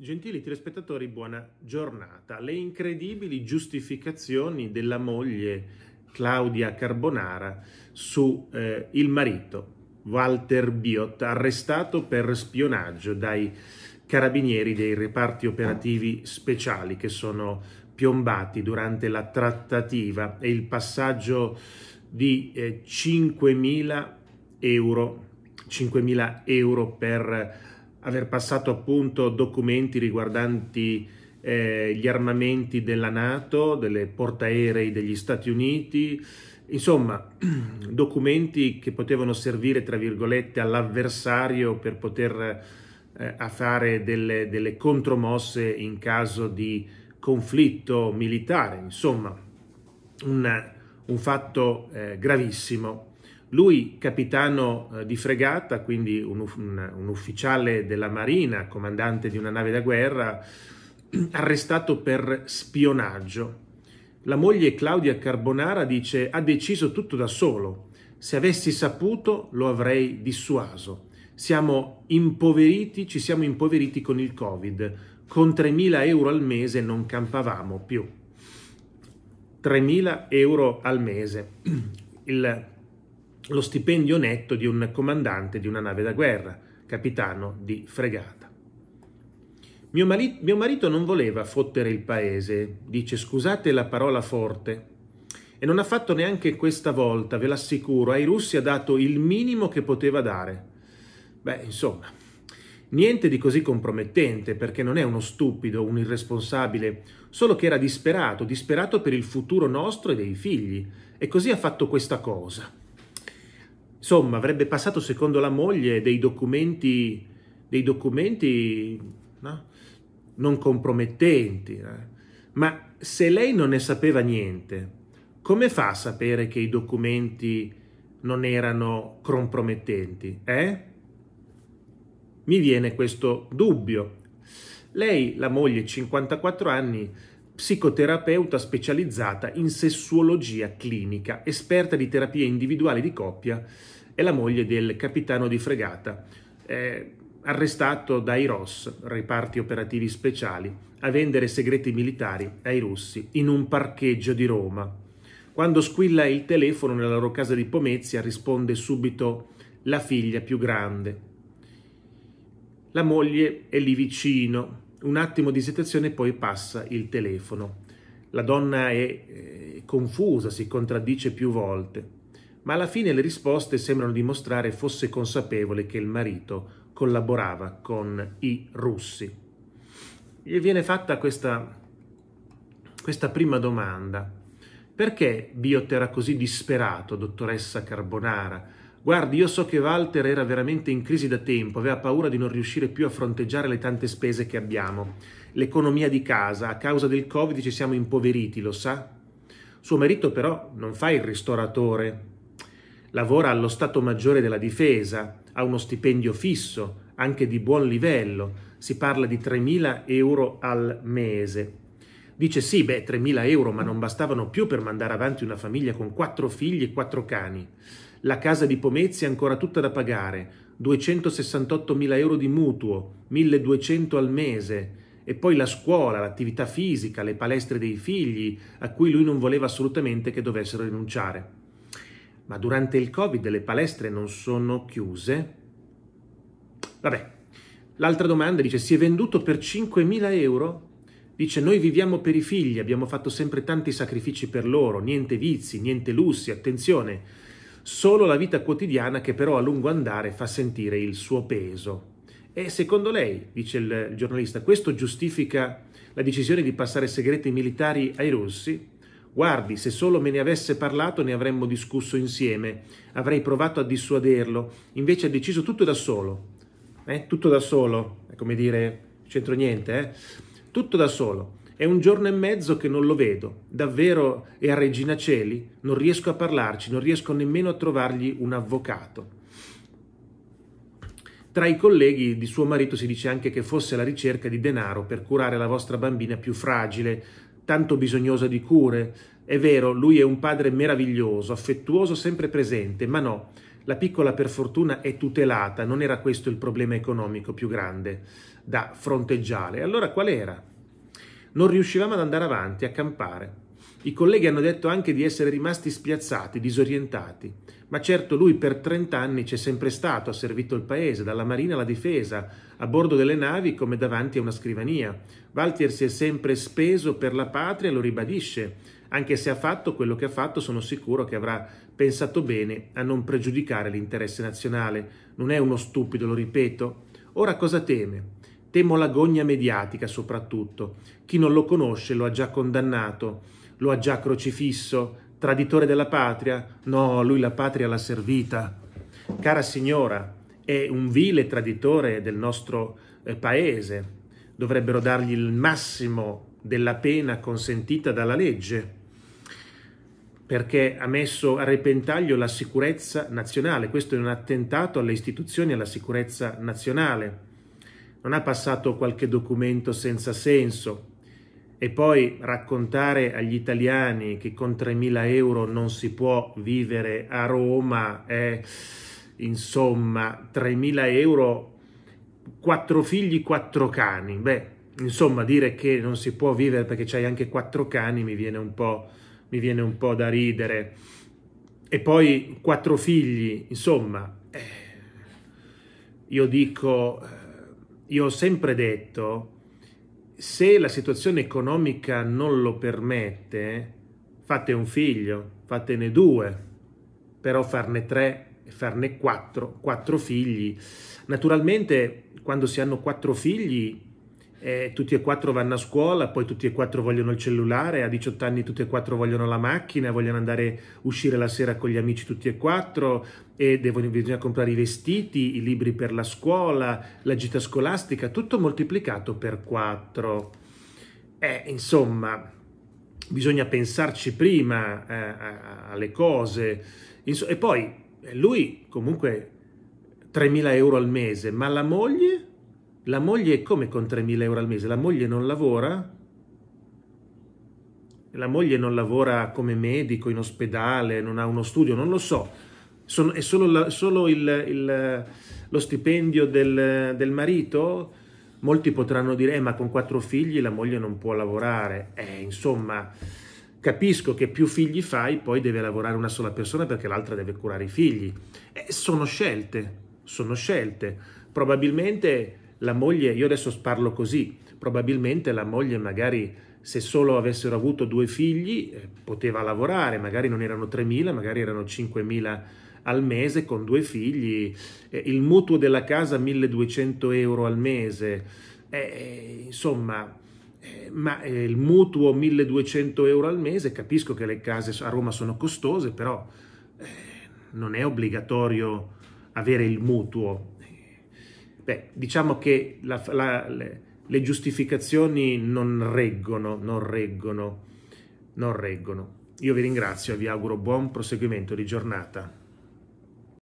Gentili telespettatori, buona giornata. Le incredibili giustificazioni della moglie Claudia Carbonara su eh, il marito Walter Biot, arrestato per spionaggio dai carabinieri dei reparti operativi speciali che sono piombati durante la trattativa e il passaggio di eh, 5.000 euro, 5.000 euro per aver passato appunto documenti riguardanti eh, gli armamenti della Nato, delle portaerei degli Stati Uniti, insomma documenti che potevano servire tra virgolette all'avversario per poter eh, fare delle, delle contromosse in caso di conflitto militare, insomma una, un fatto eh, gravissimo lui capitano eh, di fregata, quindi un, un, un ufficiale della marina, comandante di una nave da guerra, arrestato per spionaggio. La moglie Claudia Carbonara dice ha deciso tutto da solo, se avessi saputo lo avrei dissuaso. Siamo impoveriti, ci siamo impoveriti con il Covid, con 3.000 euro al mese non campavamo più. 3.000 euro al mese. Il lo stipendio netto di un comandante di una nave da guerra, capitano di fregata. Mio, mari- mio marito non voleva fottere il paese, dice scusate la parola forte, e non ha fatto neanche questa volta, ve l'assicuro, ai russi ha dato il minimo che poteva dare. Beh, insomma, niente di così compromettente perché non è uno stupido, un irresponsabile, solo che era disperato, disperato per il futuro nostro e dei figli, e così ha fatto questa cosa. Insomma, avrebbe passato, secondo la moglie, dei documenti, dei documenti no? non compromettenti. No? Eh. Ma se lei non ne sapeva niente, come fa a sapere che i documenti non erano compromettenti? Eh? Mi viene questo dubbio. Lei, la moglie, 54 anni, psicoterapeuta specializzata in sessuologia clinica, esperta di terapie individuali di coppia è la moglie del capitano di fregata, eh, arrestato dai ROS, reparti operativi speciali, a vendere segreti militari ai russi in un parcheggio di Roma. Quando squilla il telefono nella loro casa di Pomezia risponde subito la figlia più grande. La moglie è lì vicino, un attimo di esitazione poi passa il telefono. La donna è eh, confusa, si contraddice più volte ma alla fine le risposte sembrano dimostrare fosse consapevole che il marito collaborava con i russi. Gli viene fatta questa, questa prima domanda. Perché Biot era così disperato, dottoressa Carbonara? Guardi, io so che Walter era veramente in crisi da tempo, aveva paura di non riuscire più a fronteggiare le tante spese che abbiamo. L'economia di casa, a causa del Covid ci siamo impoveriti, lo sa? Suo marito però non fa il ristoratore, lavora allo Stato Maggiore della Difesa, ha uno stipendio fisso, anche di buon livello, si parla di 3.000 euro al mese. Dice sì, beh, 3.000 euro, ma non bastavano più per mandare avanti una famiglia con quattro figli e quattro cani. La casa di Pomezia è ancora tutta da pagare, 268.000 euro di mutuo, 1.200 al mese, e poi la scuola, l'attività fisica, le palestre dei figli, a cui lui non voleva assolutamente che dovessero rinunciare ma durante il Covid le palestre non sono chiuse? Vabbè, l'altra domanda dice, si è venduto per 5.000 euro? Dice, noi viviamo per i figli, abbiamo fatto sempre tanti sacrifici per loro, niente vizi, niente lussi, attenzione, solo la vita quotidiana che però a lungo andare fa sentire il suo peso. E secondo lei, dice il giornalista, questo giustifica la decisione di passare segreti militari ai russi? Guardi, se solo me ne avesse parlato ne avremmo discusso insieme. Avrei provato a dissuaderlo. Invece ha deciso tutto da solo. Eh? Tutto da solo, è come dire, c'entro niente, eh? Tutto da solo. È un giorno e mezzo che non lo vedo, davvero è a Regina Celi, non riesco a parlarci, non riesco nemmeno a trovargli un avvocato. Tra i colleghi di suo marito si dice anche che fosse alla ricerca di denaro per curare la vostra bambina più fragile, tanto bisognosa di cure. È vero, lui è un padre meraviglioso, affettuoso, sempre presente, ma no, la piccola per fortuna è tutelata, non era questo il problema economico più grande da fronteggiare. Allora qual era? Non riuscivamo ad andare avanti, a campare. I colleghi hanno detto anche di essere rimasti spiazzati, disorientati, ma certo lui per 30 anni c'è sempre stato, ha servito il paese, dalla marina alla difesa, a bordo delle navi come davanti a una scrivania. Walter si è sempre speso per la patria, lo ribadisce, anche se ha fatto quello che ha fatto sono sicuro che avrà pensato bene a non pregiudicare l'interesse nazionale. Non è uno stupido, lo ripeto. Ora cosa teme? Temo l'agonia mediatica soprattutto. Chi non lo conosce lo ha già condannato lo ha già crocifisso, traditore della patria? No, lui la patria l'ha servita. Cara signora, è un vile traditore del nostro eh, paese. Dovrebbero dargli il massimo della pena consentita dalla legge perché ha messo a repentaglio la sicurezza nazionale. Questo è un attentato alle istituzioni e alla sicurezza nazionale. Non ha passato qualche documento senza senso, e poi raccontare agli italiani che con 3.000 euro non si può vivere a Roma, è insomma, 3.000 euro, quattro figli, quattro cani. Beh, insomma, dire che non si può vivere perché c'hai anche quattro cani mi viene un po', mi viene un po da ridere. E poi quattro figli, insomma, eh, io dico, eh, io ho sempre detto se la situazione economica non lo permette, fate un figlio, fatene due, però farne tre farne quattro, quattro figli. Naturalmente quando si hanno quattro figli eh, tutti e quattro vanno a scuola, poi tutti e quattro vogliono il cellulare, a 18 anni tutti e quattro vogliono la macchina, vogliono andare a uscire la sera con gli amici tutti e quattro e devono, bisogna comprare i vestiti, i libri per la scuola, la gita scolastica, tutto moltiplicato per quattro. Eh, insomma, bisogna pensarci prima eh, alle cose. Inso- e poi eh, lui comunque 3.000 euro al mese, ma la moglie la moglie è come con 3.000 euro al mese? La moglie non lavora? La moglie non lavora come medico in ospedale, non ha uno studio, non lo so. Sono, è solo, la, solo il, il, lo stipendio del, del, marito? Molti potranno dire, eh, ma con quattro figli la moglie non può lavorare. Eh, insomma, capisco che più figli fai, poi deve lavorare una sola persona perché l'altra deve curare i figli. Eh, sono scelte, sono scelte. Probabilmente la moglie, io adesso parlo così, probabilmente la moglie magari se solo avessero avuto due figli eh, poteva lavorare, magari non erano 3.000, magari erano 5.000 al mese con due figli, eh, il mutuo della casa 1.200 euro al mese, eh, eh insomma, eh, ma eh, il mutuo 1.200 euro al mese, capisco che le case a Roma sono costose, però non è obbligatorio avere il mutuo, Beh, diciamo che la, la, le, le, giustificazioni non reggono, non reggono, non reggono. Io vi ringrazio e vi auguro buon proseguimento di giornata.